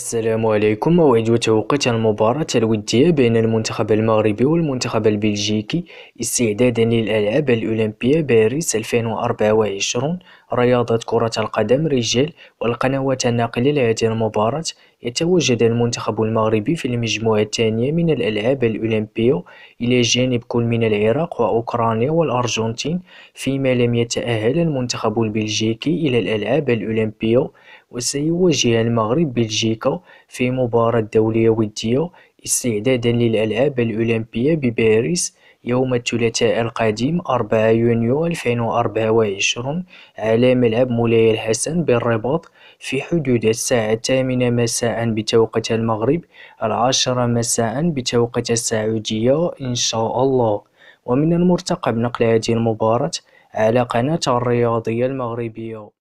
السلام عليكم موعد وتوقيت المباراة الودية بين المنتخب المغربي والمنتخب البلجيكي استعدادا للألعاب الأولمبية باريس 2024 رياضة كرة القدم رجال والقنوات الناقلة لهذه المباراة يتواجد المنتخب المغربي في المجموعة الثانية من الألعاب الأولمبية إلى جانب كل من العراق وأوكرانيا والأرجنتين فيما لم يتأهل المنتخب البلجيكي إلى الألعاب الأولمبية وسيواجه المغرب بلجيكا في مباراة دولية ودية استعدادا للألعاب الأولمبية بباريس يوم الثلاثاء القادم 4 يونيو 2024 على ملعب مولاي الحسن بالرباط في حدود الساعة الثامنة مساء بتوقيت المغرب العاشرة مساء بتوقيت السعودية إن شاء الله ومن المرتقب نقل هذه المباراة على قناة الرياضية المغربية